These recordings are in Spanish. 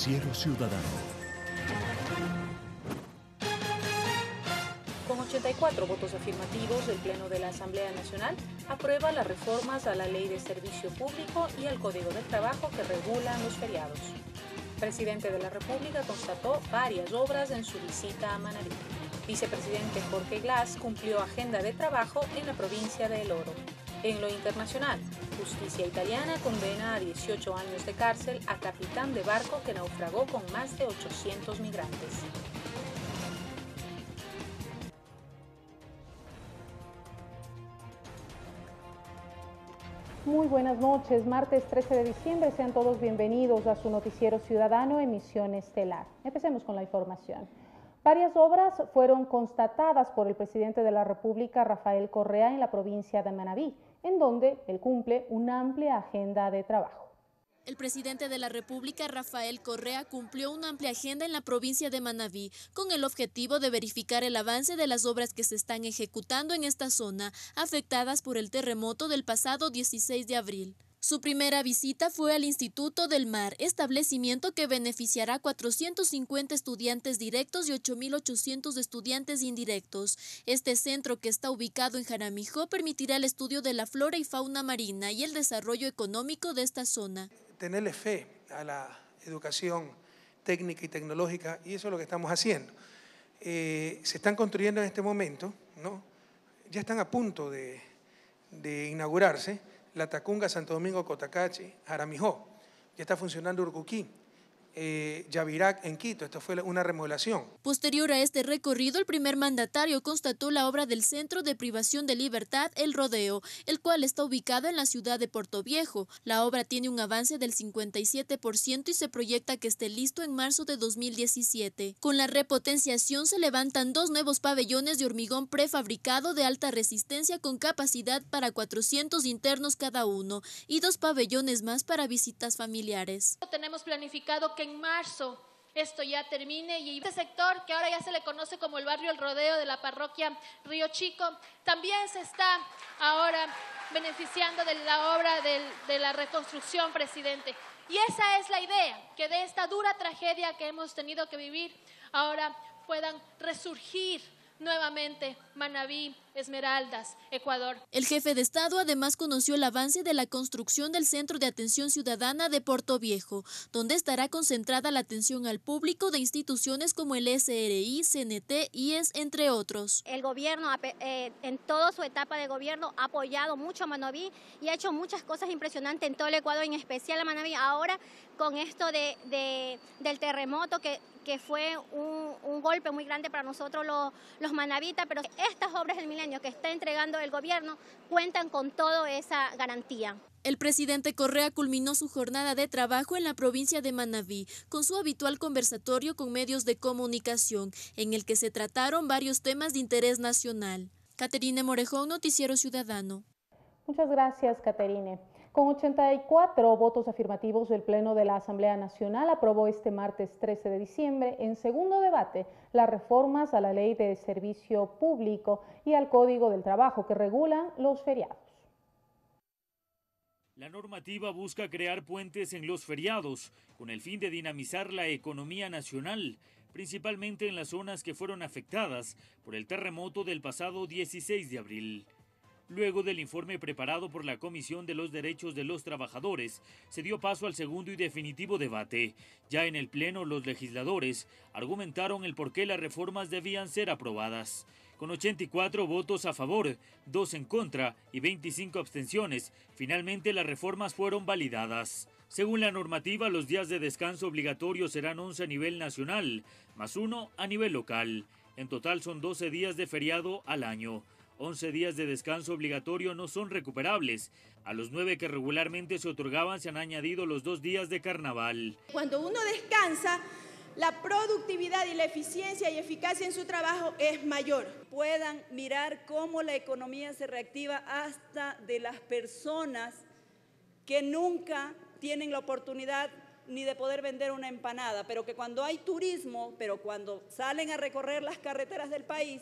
cielo Ciudadano. Con 84 votos afirmativos, el Pleno de la Asamblea Nacional aprueba las reformas a la Ley de Servicio Público y al Código del Trabajo que regulan los feriados. El presidente de la República constató varias obras en su visita a Manarí. Vicepresidente Jorge Glass cumplió agenda de trabajo en la provincia de El Oro. En lo internacional, justicia italiana condena a 18 años de cárcel a capitán de barco que naufragó con más de 800 migrantes. Muy buenas noches, martes 13 de diciembre, sean todos bienvenidos a su noticiero ciudadano Emisión Estelar. Empecemos con la información. Varias obras fueron constatadas por el presidente de la República, Rafael Correa, en la provincia de Manabí en donde él cumple una amplia agenda de trabajo. El presidente de la República, Rafael Correa, cumplió una amplia agenda en la provincia de Manabí con el objetivo de verificar el avance de las obras que se están ejecutando en esta zona afectadas por el terremoto del pasado 16 de abril. Su primera visita fue al Instituto del Mar, establecimiento que beneficiará a 450 estudiantes directos y 8.800 estudiantes indirectos. Este centro, que está ubicado en Jaramijó, permitirá el estudio de la flora y fauna marina y el desarrollo económico de esta zona. Tenerle fe a la educación técnica y tecnológica, y eso es lo que estamos haciendo. Eh, se están construyendo en este momento, ya están a punto de inaugurarse la Tacunga, Santo Domingo, Cotacachi, Aramijó, Ya está funcionando Urcuquín eh, Yavirac en Quito. Esto fue una remodelación. Posterior a este recorrido, el primer mandatario constató la obra del Centro de Privación de Libertad, El Rodeo, el cual está ubicado en la ciudad de Puerto Viejo. La obra tiene un avance del 57% y se proyecta que esté listo en marzo de 2017. Con la repotenciación se levantan dos nuevos pabellones de hormigón prefabricado de alta resistencia con capacidad para 400 internos cada uno y dos pabellones más para visitas familiares. Tenemos planificado que en marzo esto ya termine y este sector que ahora ya se le conoce como el barrio El Rodeo de la parroquia Río Chico, también se está ahora beneficiando de la obra de la reconstrucción, presidente. Y esa es la idea, que de esta dura tragedia que hemos tenido que vivir, ahora puedan resurgir nuevamente Manabí, Esmeraldas, Ecuador. El jefe de Estado además conoció el avance de la construcción del Centro de Atención Ciudadana de Puerto Viejo, donde estará concentrada la atención al público de instituciones como el SRI, CNT, es entre otros. El gobierno, eh, en toda su etapa de gobierno, ha apoyado mucho a Manaví y ha hecho muchas cosas impresionantes en todo el Ecuador, en especial a Manaví. Ahora, con esto del terremoto que, fue un, golpe muy grande para nosotros los, los manavitas, pero estas obras del que está entregando el gobierno cuentan con toda esa garantía. El presidente Correa culminó su jornada de trabajo en la provincia de Manabí con su habitual conversatorio con medios de comunicación, en el que se trataron varios temas de interés nacional. Caterine Morejón, Noticiero Ciudadano. Muchas gracias, Caterine. Con 84 votos afirmativos, el Pleno de la Asamblea Nacional aprobó este martes 13 de diciembre, en segundo debate, las reformas a la Ley de Servicio Público y al Código del Trabajo que regulan los feriados. La normativa busca crear puentes en los feriados con el fin de dinamizar la economía nacional, principalmente en las zonas que fueron afectadas por el terremoto del pasado 16 de abril. Luego del informe preparado por la Comisión de los Derechos de los Trabajadores, se dio paso al segundo y definitivo debate. Ya en el Pleno, los legisladores argumentaron el por qué las reformas debían ser aprobadas. Con 84 votos a favor, 2 en contra y 25 abstenciones, finalmente las reformas fueron validadas. Según la normativa, los días de descanso obligatorios serán 11 a nivel nacional, más uno a nivel local. En total son 12 días de feriado al año. 11 días de descanso obligatorio no son recuperables. A los 9 que regularmente se otorgaban se han añadido los dos días de carnaval. Cuando uno descansa, la productividad y la eficiencia y eficacia en su trabajo es mayor. Puedan mirar cómo la economía se reactiva hasta de las personas que nunca tienen la oportunidad ni de poder vender una empanada, pero que cuando hay turismo, pero cuando salen a recorrer las carreteras del país,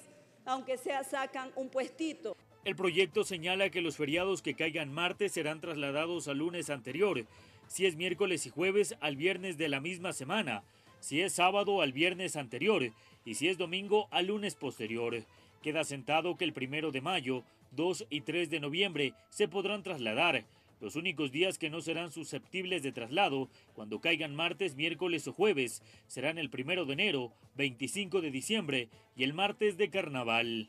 aunque sea sacan un puestito. El proyecto señala que los feriados que caigan martes serán trasladados al lunes anterior, si es miércoles y jueves al viernes de la misma semana, si es sábado al viernes anterior y si es domingo al lunes posterior. Queda sentado que el primero de mayo, 2 y 3 de noviembre se podrán trasladar los únicos días que no serán susceptibles de traslado, cuando caigan martes, miércoles o jueves, serán el primero de enero, 25 de diciembre y el martes de carnaval.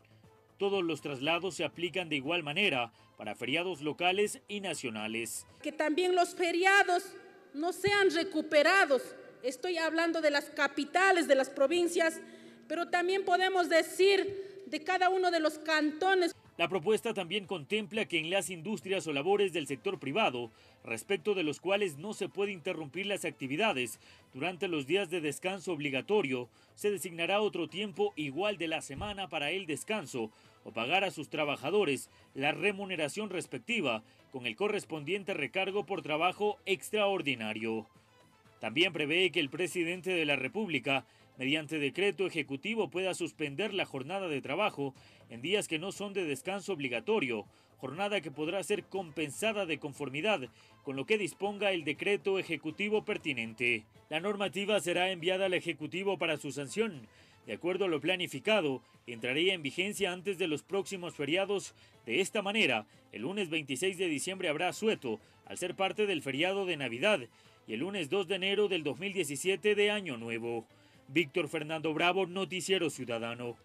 Todos los traslados se aplican de igual manera para feriados locales y nacionales. Que también los feriados no sean recuperados. Estoy hablando de las capitales de las provincias, pero también podemos decir de cada uno de los cantones. La propuesta también contempla que en las industrias o labores del sector privado, respecto de los cuales no se puede interrumpir las actividades, durante los días de descanso obligatorio se designará otro tiempo igual de la semana para el descanso o pagar a sus trabajadores la remuneración respectiva con el correspondiente recargo por trabajo extraordinario. También prevé que el presidente de la República mediante decreto ejecutivo pueda suspender la jornada de trabajo en días que no son de descanso obligatorio, jornada que podrá ser compensada de conformidad con lo que disponga el decreto ejecutivo pertinente. La normativa será enviada al Ejecutivo para su sanción. De acuerdo a lo planificado, entraría en vigencia antes de los próximos feriados. De esta manera, el lunes 26 de diciembre habrá sueto, al ser parte del feriado de Navidad, y el lunes 2 de enero del 2017 de Año Nuevo. Víctor Fernando Bravo, Noticiero Ciudadano.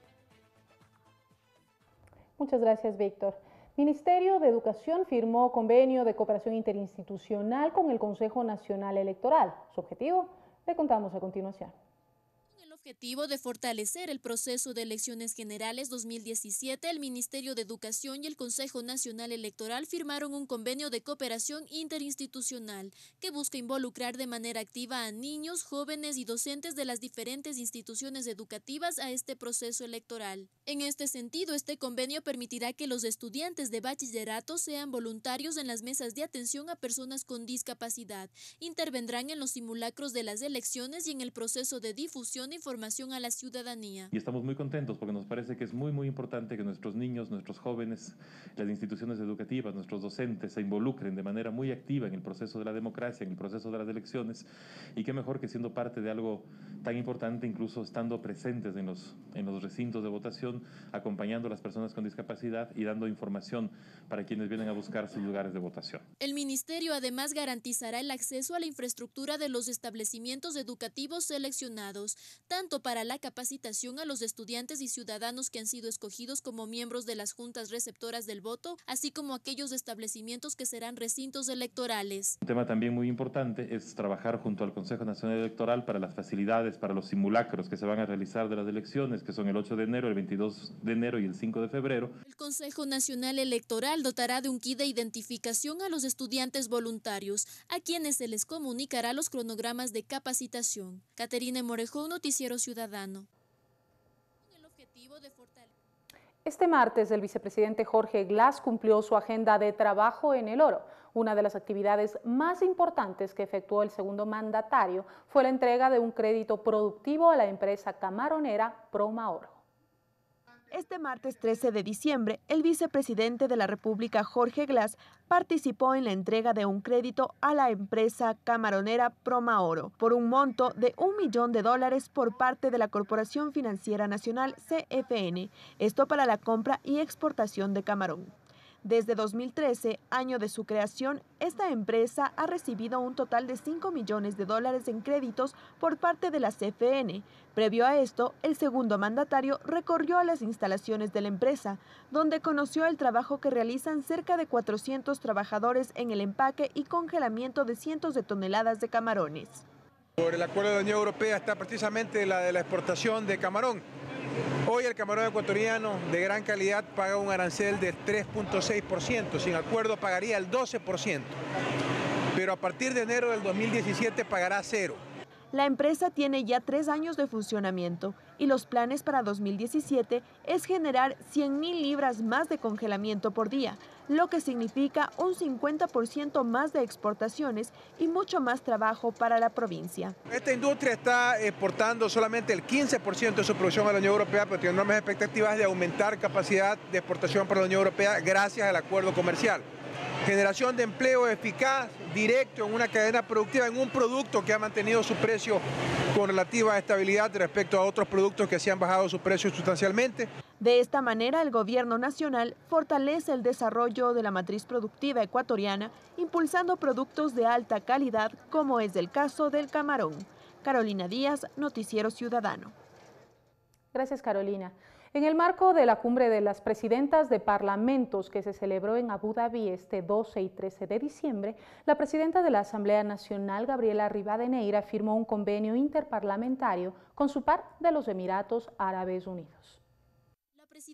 Muchas gracias, Víctor. Ministerio de Educación firmó convenio de cooperación interinstitucional con el Consejo Nacional Electoral. Su objetivo le contamos a continuación objetivo de fortalecer el proceso de elecciones generales 2017, el Ministerio de Educación y el Consejo Nacional Electoral firmaron un convenio de cooperación interinstitucional que busca involucrar de manera activa a niños, jóvenes y docentes de las diferentes instituciones educativas a este proceso electoral. En este sentido, este convenio permitirá que los estudiantes de bachillerato sean voluntarios en las mesas de atención a personas con discapacidad, intervendrán en los simulacros de las elecciones y en el proceso de difusión y información a la ciudadanía. Y estamos muy contentos porque nos parece que es muy, muy importante que nuestros niños, nuestros jóvenes, las instituciones educativas, nuestros docentes se involucren de manera muy activa en el proceso de la democracia, en el proceso de las elecciones. Y qué mejor que siendo parte de algo tan importante, incluso estando presentes en los, en los recintos de votación, acompañando a las personas con discapacidad y dando información para quienes vienen a buscar sus lugares de votación. El ministerio además garantizará el acceso a la infraestructura de los establecimientos educativos seleccionados, tanto tanto para la capacitación a los estudiantes y ciudadanos que han sido escogidos como miembros de las juntas receptoras del voto, así como aquellos establecimientos que serán recintos electorales. Un tema también muy importante es trabajar junto al Consejo Nacional Electoral para las facilidades, para los simulacros que se van a realizar de las elecciones, que son el 8 de enero, el 22 de enero y el 5 de febrero. El Consejo Nacional Electoral dotará de un kit de identificación a los estudiantes voluntarios, a quienes se les comunicará los cronogramas de capacitación. Caterina Morejón, Noticiero ciudadano. Este martes, el vicepresidente Jorge Glass cumplió su agenda de trabajo en el oro. Una de las actividades más importantes que efectuó el segundo mandatario fue la entrega de un crédito productivo a la empresa camaronera Oro. Este martes 13 de diciembre, el vicepresidente de la República, Jorge Glass, participó en la entrega de un crédito a la empresa camaronera Oro, por un monto de un millón de dólares por parte de la Corporación Financiera Nacional, CFN, esto para la compra y exportación de camarón. Desde 2013, año de su creación, esta empresa ha recibido un total de 5 millones de dólares en créditos por parte de la CFN. Previo a esto, el segundo mandatario recorrió a las instalaciones de la empresa, donde conoció el trabajo que realizan cerca de 400 trabajadores en el empaque y congelamiento de cientos de toneladas de camarones. Por el acuerdo de la Unión Europea está precisamente la de la exportación de camarón Hoy el camarón ecuatoriano de gran calidad paga un arancel del 3.6%, sin acuerdo pagaría el 12%, pero a partir de enero del 2017 pagará cero. La empresa tiene ya tres años de funcionamiento y los planes para 2017 es generar 100.000 libras más de congelamiento por día, lo que significa un 50% más de exportaciones y mucho más trabajo para la provincia. Esta industria está exportando solamente el 15% de su producción a la Unión Europea, pero tiene enormes expectativas de aumentar capacidad de exportación para la Unión Europea gracias al acuerdo comercial generación de empleo eficaz, directo, en una cadena productiva, en un producto que ha mantenido su precio con relativa estabilidad respecto a otros productos que se han bajado su precio sustancialmente. De esta manera, el gobierno nacional fortalece el desarrollo de la matriz productiva ecuatoriana, impulsando productos de alta calidad, como es el caso del camarón. Carolina Díaz, Noticiero Ciudadano. Gracias, Carolina. En el marco de la cumbre de las presidentas de parlamentos que se celebró en Abu Dhabi este 12 y 13 de diciembre, la presidenta de la Asamblea Nacional, Gabriela Rivadeneira, firmó un convenio interparlamentario con su par de los Emiratos Árabes Unidos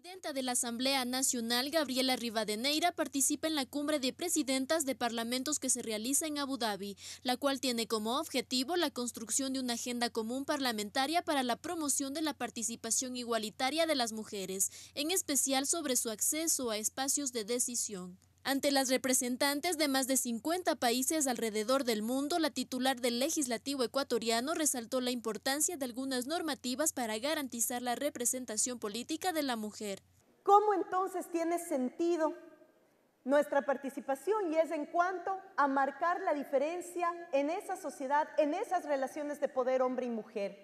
presidenta de la Asamblea Nacional, Gabriela Rivadeneira, participa en la cumbre de presidentas de parlamentos que se realiza en Abu Dhabi, la cual tiene como objetivo la construcción de una agenda común parlamentaria para la promoción de la participación igualitaria de las mujeres, en especial sobre su acceso a espacios de decisión. Ante las representantes de más de 50 países alrededor del mundo, la titular del legislativo ecuatoriano resaltó la importancia de algunas normativas para garantizar la representación política de la mujer. ¿Cómo entonces tiene sentido nuestra participación y es en cuanto a marcar la diferencia en esa sociedad, en esas relaciones de poder hombre y mujer?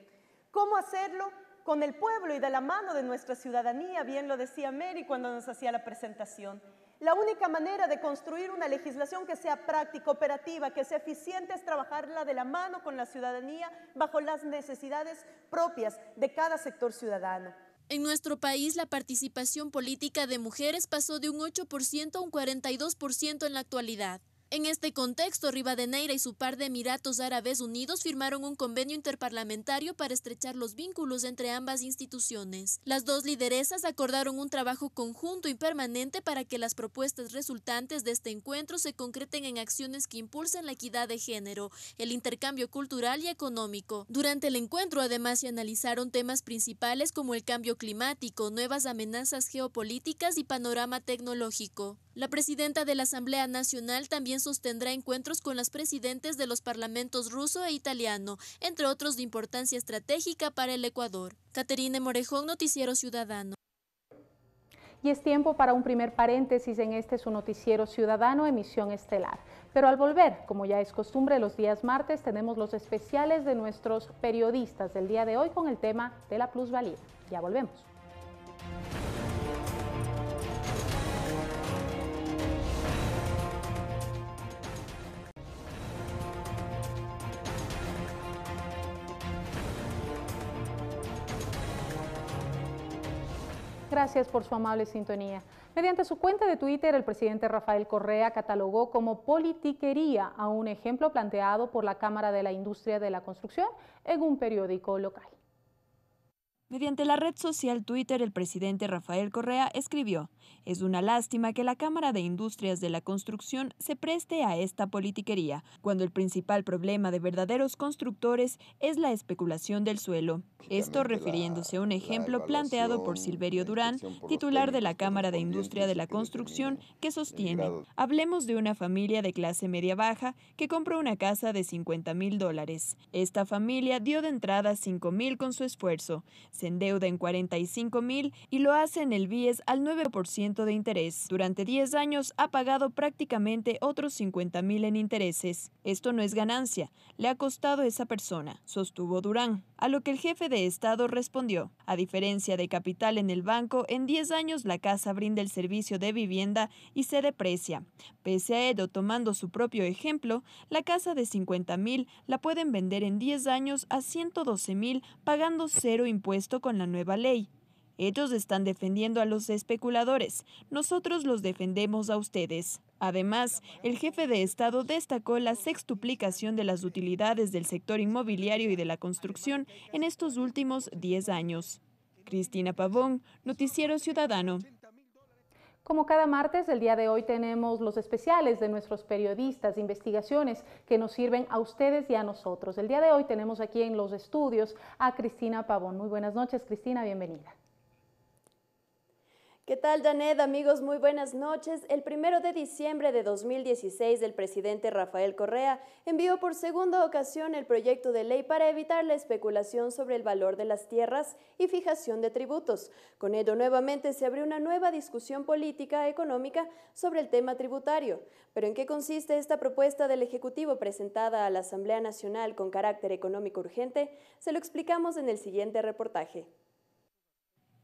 ¿Cómo hacerlo? Con el pueblo y de la mano de nuestra ciudadanía, bien lo decía Mary cuando nos hacía la presentación. La única manera de construir una legislación que sea práctica, operativa, que sea eficiente es trabajarla de la mano con la ciudadanía bajo las necesidades propias de cada sector ciudadano. En nuestro país, la participación política de mujeres pasó de un 8% a un 42% en la actualidad. En este contexto, Rivadeneira y su par de Emiratos Árabes Unidos firmaron un convenio interparlamentario para estrechar los vínculos entre ambas instituciones. Las dos lideresas acordaron un trabajo conjunto y permanente para que las propuestas resultantes de este encuentro se concreten en acciones que impulsen la equidad de género, el intercambio cultural y económico. Durante el encuentro, además, se analizaron temas principales como el cambio climático, nuevas amenazas geopolíticas y panorama tecnológico. La presidenta de la Asamblea Nacional también sostendrá encuentros con las presidentes de los parlamentos ruso e italiano, entre otros de importancia estratégica para el Ecuador. Caterine Morejón, Noticiero Ciudadano. Y es tiempo para un primer paréntesis en este su noticiero ciudadano, emisión estelar. Pero al volver, como ya es costumbre los días martes, tenemos los especiales de nuestros periodistas del día de hoy con el tema de la plusvalía. Ya volvemos. Gracias por su amable sintonía. Mediante su cuenta de Twitter, el presidente Rafael Correa catalogó como politiquería a un ejemplo planteado por la Cámara de la Industria de la Construcción en un periódico local. Mediante la red social Twitter, el presidente Rafael Correa escribió, Es una lástima que la Cámara de Industrias de la Construcción se preste a esta politiquería, cuando el principal problema de verdaderos constructores es la especulación del suelo. Esto refiriéndose a un ejemplo planteado por Silverio Durán, titular de la Cámara de Industria de la Construcción, que sostiene, Hablemos de una familia de clase media-baja que compró una casa de 50 mil dólares. Esta familia dio de entrada 5 mil con su esfuerzo se endeuda en 45 mil y lo hace en el BIES al 9% de interés. Durante 10 años ha pagado prácticamente otros 50 mil en intereses. Esto no es ganancia, le ha costado a esa persona, sostuvo Durán. A lo que el jefe de Estado respondió, a diferencia de capital en el banco, en 10 años la casa brinda el servicio de vivienda y se deprecia. Pese a ello, tomando su propio ejemplo, la casa de 50 mil la pueden vender en 10 años a 112 mil pagando cero impuestos con la nueva ley. Ellos están defendiendo a los especuladores, nosotros los defendemos a ustedes. Además, el jefe de Estado destacó la sextuplicación de las utilidades del sector inmobiliario y de la construcción en estos últimos 10 años. Cristina Pavón, Noticiero Ciudadano. Como cada martes, el día de hoy tenemos los especiales de nuestros periodistas, investigaciones que nos sirven a ustedes y a nosotros. El día de hoy tenemos aquí en los estudios a Cristina Pavón. Muy buenas noches, Cristina, bienvenida. ¿Qué tal, Janet? Amigos, muy buenas noches. El primero de diciembre de 2016, el presidente Rafael Correa envió por segunda ocasión el proyecto de ley para evitar la especulación sobre el valor de las tierras y fijación de tributos. Con ello, nuevamente se abrió una nueva discusión política económica sobre el tema tributario. Pero, ¿en qué consiste esta propuesta del Ejecutivo presentada a la Asamblea Nacional con carácter económico urgente? Se lo explicamos en el siguiente reportaje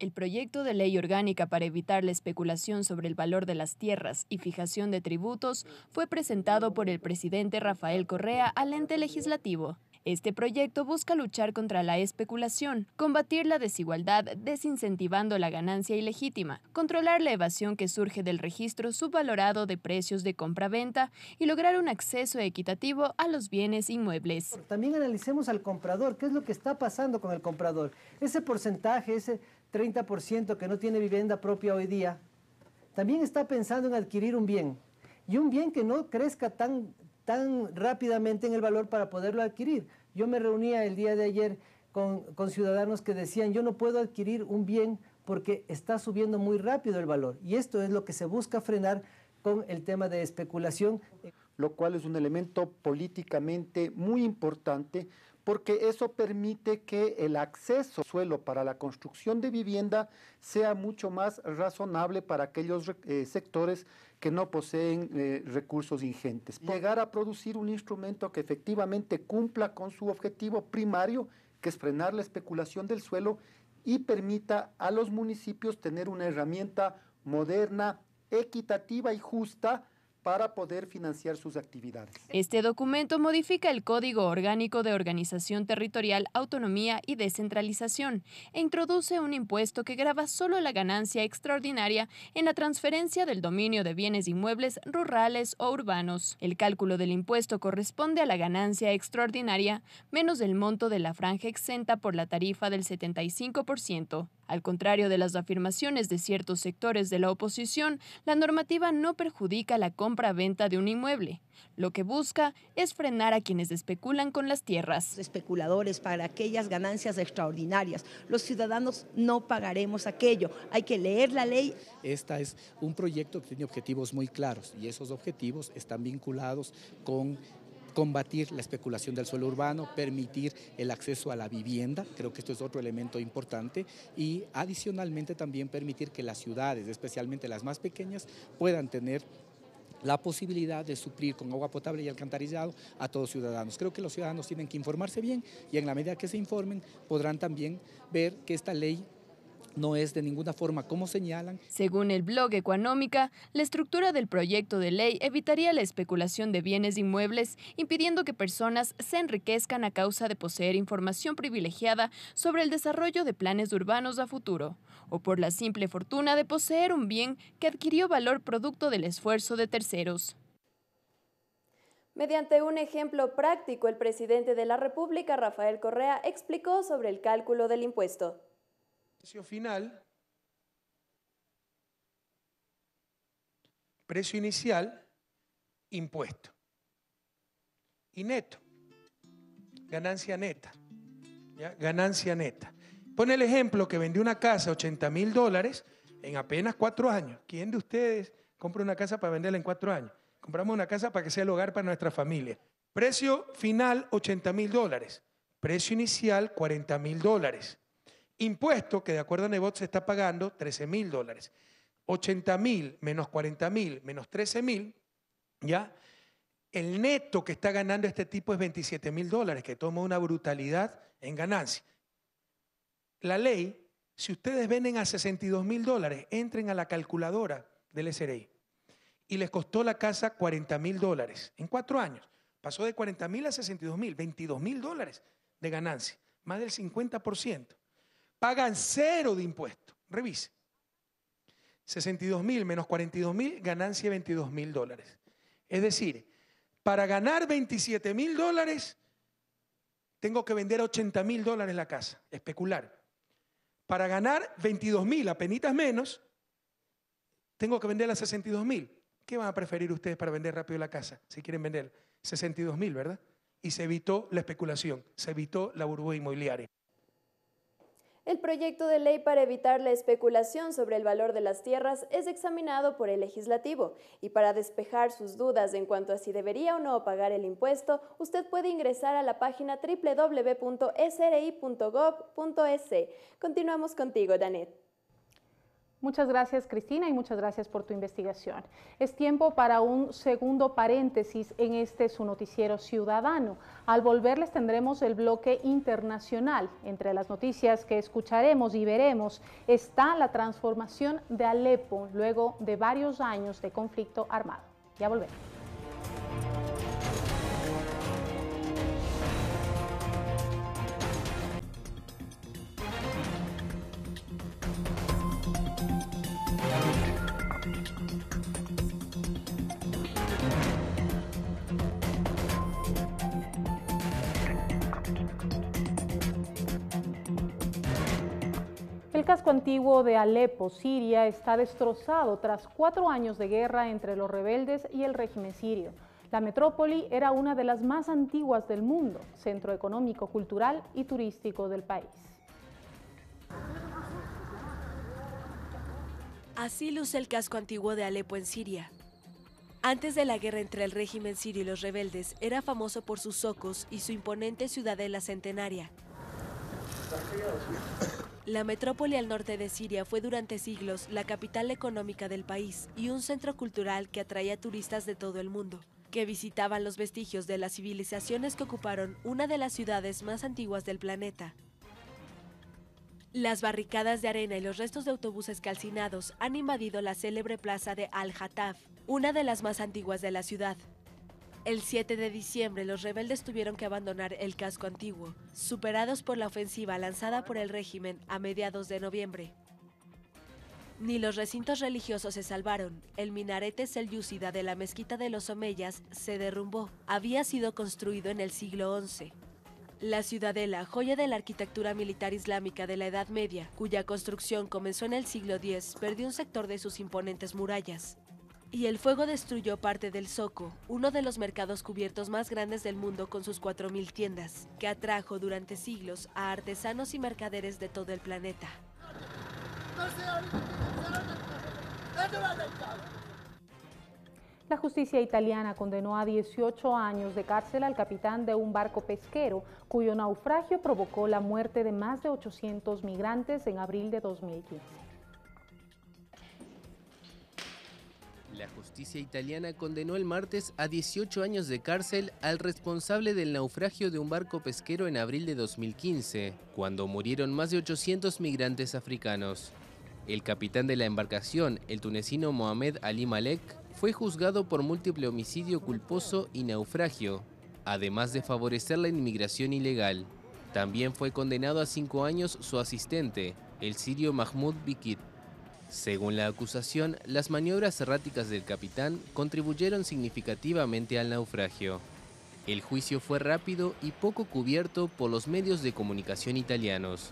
el proyecto de ley orgánica para evitar la especulación sobre el valor de las tierras y fijación de tributos fue presentado por el presidente Rafael Correa al ente legislativo. Este proyecto busca luchar contra la especulación, combatir la desigualdad desincentivando la ganancia ilegítima, controlar la evasión que surge del registro subvalorado de precios de compra-venta y lograr un acceso equitativo a los bienes inmuebles. También analicemos al comprador, qué es lo que está pasando con el comprador. Ese porcentaje, ese 30% que no tiene vivienda propia hoy día, también está pensando en adquirir un bien. Y un bien que no crezca tan, tan rápidamente en el valor para poderlo adquirir. Yo me reunía el día de ayer con, con ciudadanos que decían, yo no puedo adquirir un bien porque está subiendo muy rápido el valor. Y esto es lo que se busca frenar con el tema de especulación. Lo cual es un elemento políticamente muy importante porque eso permite que el acceso al suelo para la construcción de vivienda sea mucho más razonable para aquellos eh, sectores que no poseen eh, recursos ingentes. Llegar a producir un instrumento que efectivamente cumpla con su objetivo primario, que es frenar la especulación del suelo y permita a los municipios tener una herramienta moderna, equitativa y justa para poder financiar sus actividades. Este documento modifica el Código Orgánico de Organización Territorial, Autonomía y Descentralización e introduce un impuesto que grava solo la ganancia extraordinaria en la transferencia del dominio de bienes inmuebles rurales o urbanos. El cálculo del impuesto corresponde a la ganancia extraordinaria menos el monto de la franja exenta por la tarifa del 75%. Al contrario de las afirmaciones de ciertos sectores de la oposición, la normativa no perjudica la compra-venta de un inmueble. Lo que busca es frenar a quienes especulan con las tierras. Especuladores para aquellas ganancias extraordinarias. Los ciudadanos no pagaremos aquello. Hay que leer la ley. Esta es un proyecto que tiene objetivos muy claros y esos objetivos están vinculados con combatir la especulación del suelo urbano, permitir el acceso a la vivienda, creo que esto es otro elemento importante, y adicionalmente también permitir que las ciudades, especialmente las más pequeñas, puedan tener la posibilidad de suplir con agua potable y alcantarillado a todos los ciudadanos. Creo que los ciudadanos tienen que informarse bien y en la medida que se informen podrán también ver que esta ley no es de ninguna forma como señalan. Según el blog Económica, la estructura del proyecto de ley evitaría la especulación de bienes inmuebles, impidiendo que personas se enriquezcan a causa de poseer información privilegiada sobre el desarrollo de planes urbanos a futuro, o por la simple fortuna de poseer un bien que adquirió valor producto del esfuerzo de terceros. Mediante un ejemplo práctico, el presidente de la República, Rafael Correa, explicó sobre el cálculo del impuesto precio final, precio inicial, impuesto. Y neto, ganancia neta. Ganancia neta. Pone el ejemplo que vendió una casa 80 mil dólares en apenas cuatro años. ¿Quién de ustedes compra una casa para venderla en cuatro años? Compramos una casa para que sea el hogar para nuestra familia. Precio final 80 mil dólares. Precio inicial 40 mil dólares. Impuesto que de acuerdo a Nebot se está pagando 13 mil dólares. 80 mil menos 40 mil menos 13 mil, ¿ya? El neto que está ganando este tipo es 27 mil dólares, que toma una brutalidad en ganancia. La ley, si ustedes venden a 62 mil dólares, entren a la calculadora del SRI. Y les costó la casa 40 mil dólares en cuatro años. Pasó de 40 mil a 62 mil, 22 mil dólares de ganancia, más del 50% pagan cero de impuesto. Revise. 62 mil menos 42 mil, ganancia de 22 mil dólares. Es decir, para ganar 27 mil dólares, tengo que vender 80 mil dólares la casa, especular. Para ganar 22 mil, apenas menos, tengo que vender a 62 mil. ¿Qué van a preferir ustedes para vender rápido la casa? Si quieren vender 62 mil, ¿verdad? Y se evitó la especulación, se evitó la burbuja inmobiliaria. El proyecto de ley para evitar la especulación sobre el valor de las tierras es examinado por el legislativo y para despejar sus dudas en cuanto a si debería o no pagar el impuesto, usted puede ingresar a la página www.sri.gov.es. E. Continuamos contigo, Danet. Muchas gracias Cristina y muchas gracias por tu investigación. Es tiempo para un segundo paréntesis en este su noticiero ciudadano. Al volver les tendremos el bloque internacional. Entre las noticias que escucharemos y veremos está la transformación de Alepo luego de varios años de conflicto armado. Ya volvemos. El casco antiguo de Alepo, Siria, está destrozado tras cuatro años de guerra entre los rebeldes y el régimen sirio. La metrópoli era una de las más antiguas del mundo, centro económico, cultural y turístico del país. Así luce el casco antiguo de Alepo en Siria. Antes de la guerra entre el régimen sirio y los rebeldes, era famoso por sus socos y su imponente ciudadela centenaria. La metrópoli al norte de Siria fue durante siglos la capital económica del país y un centro cultural que atraía turistas de todo el mundo, que visitaban los vestigios de las civilizaciones que ocuparon una de las ciudades más antiguas del planeta. Las barricadas de arena y los restos de autobuses calcinados han invadido la célebre plaza de Al-Hataf, una de las más antiguas de la ciudad, el 7 de diciembre, los rebeldes tuvieron que abandonar el casco antiguo, superados por la ofensiva lanzada por el régimen a mediados de noviembre. Ni los recintos religiosos se salvaron. El minarete selyúcida de la mezquita de los Omeyas se derrumbó. Había sido construido en el siglo XI. La ciudadela, joya de la arquitectura militar islámica de la Edad Media, cuya construcción comenzó en el siglo X, perdió un sector de sus imponentes murallas y el fuego destruyó parte del Zoco, uno de los mercados cubiertos más grandes del mundo con sus 4.000 tiendas, que atrajo durante siglos a artesanos y mercaderes de todo el planeta. La justicia italiana condenó a 18 años de cárcel al capitán de un barco pesquero cuyo naufragio provocó la muerte de más de 800 migrantes en abril de 2015. La justicia italiana condenó el martes a 18 años de cárcel al responsable del naufragio de un barco pesquero en abril de 2015, cuando murieron más de 800 migrantes africanos. El capitán de la embarcación, el tunecino Mohamed Ali Malek, fue juzgado por múltiple homicidio culposo y naufragio, además de favorecer la inmigración ilegal. También fue condenado a cinco años su asistente, el sirio Mahmoud Bikit. Según la acusación, las maniobras erráticas del capitán contribuyeron significativamente al naufragio. El juicio fue rápido y poco cubierto por los medios de comunicación italianos.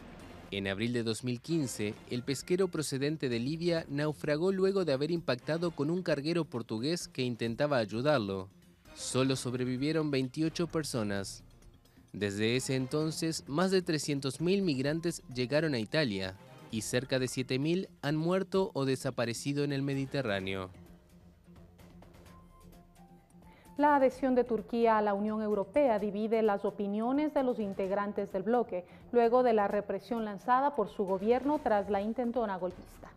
En abril de 2015, el pesquero procedente de Libia naufragó luego de haber impactado con un carguero portugués que intentaba ayudarlo. Solo sobrevivieron 28 personas. Desde ese entonces, más de 300.000 migrantes llegaron a Italia, y cerca de 7.000 han muerto o desaparecido en el Mediterráneo. La adhesión de Turquía a la Unión Europea divide las opiniones de los integrantes del bloque, luego de la represión lanzada por su gobierno tras la intentona golpista.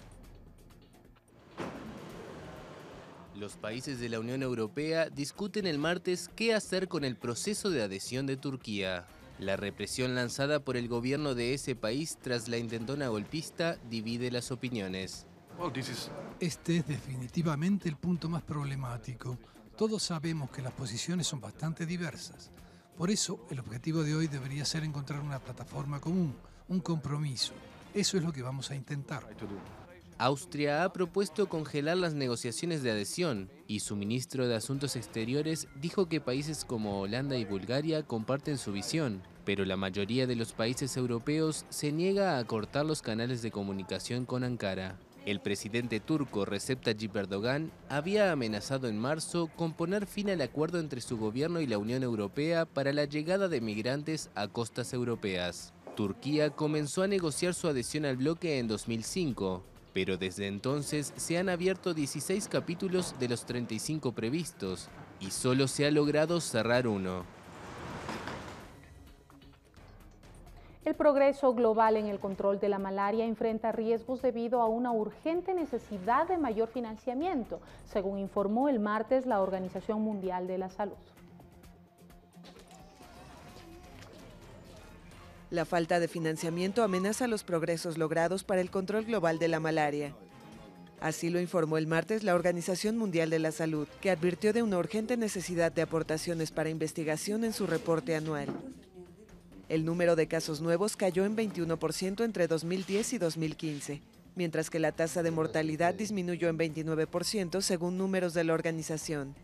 Los países de la Unión Europea discuten el martes qué hacer con el proceso de adhesión de Turquía. La represión lanzada por el gobierno de ese país tras la intentona golpista divide las opiniones. Este es definitivamente el punto más problemático. Todos sabemos que las posiciones son bastante diversas. Por eso, el objetivo de hoy debería ser encontrar una plataforma común, un compromiso. Eso es lo que vamos a intentar. Austria ha propuesto congelar las negociaciones de adhesión y su ministro de Asuntos Exteriores dijo que países como Holanda y Bulgaria comparten su visión, pero la mayoría de los países europeos se niega a cortar los canales de comunicación con Ankara. El presidente turco Recep Tayyip Erdogan había amenazado en marzo con poner fin al acuerdo entre su gobierno y la Unión Europea para la llegada de migrantes a costas europeas. Turquía comenzó a negociar su adhesión al bloque en 2005, pero desde entonces se han abierto 16 capítulos de los 35 previstos y solo se ha logrado cerrar uno. El progreso global en el control de la malaria enfrenta riesgos debido a una urgente necesidad de mayor financiamiento, según informó el martes la Organización Mundial de la Salud. La falta de financiamiento amenaza los progresos logrados para el control global de la malaria. Así lo informó el martes la Organización Mundial de la Salud, que advirtió de una urgente necesidad de aportaciones para investigación en su reporte anual. El número de casos nuevos cayó en 21% entre 2010 y 2015, mientras que la tasa de mortalidad disminuyó en 29% según números de la organización.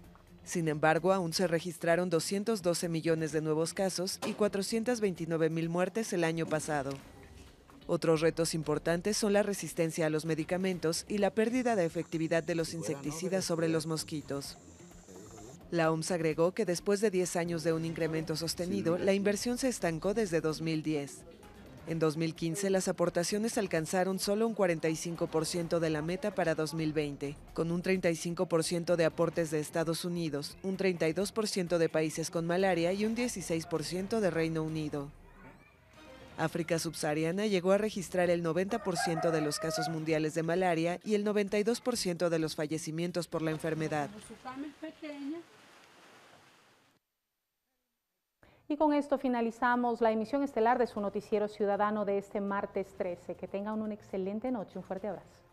Sin embargo, aún se registraron 212 millones de nuevos casos y 429 mil muertes el año pasado. Otros retos importantes son la resistencia a los medicamentos y la pérdida de efectividad de los insecticidas sobre los mosquitos. La OMS agregó que después de 10 años de un incremento sostenido, la inversión se estancó desde 2010. En 2015, las aportaciones alcanzaron solo un 45% de la meta para 2020, con un 35% de aportes de Estados Unidos, un 32% de países con malaria y un 16% de Reino Unido. África subsahariana llegó a registrar el 90% de los casos mundiales de malaria y el 92% de los fallecimientos por la enfermedad. Y con esto finalizamos la emisión estelar de su noticiero ciudadano de este martes 13. Que tengan una excelente noche. Un fuerte abrazo.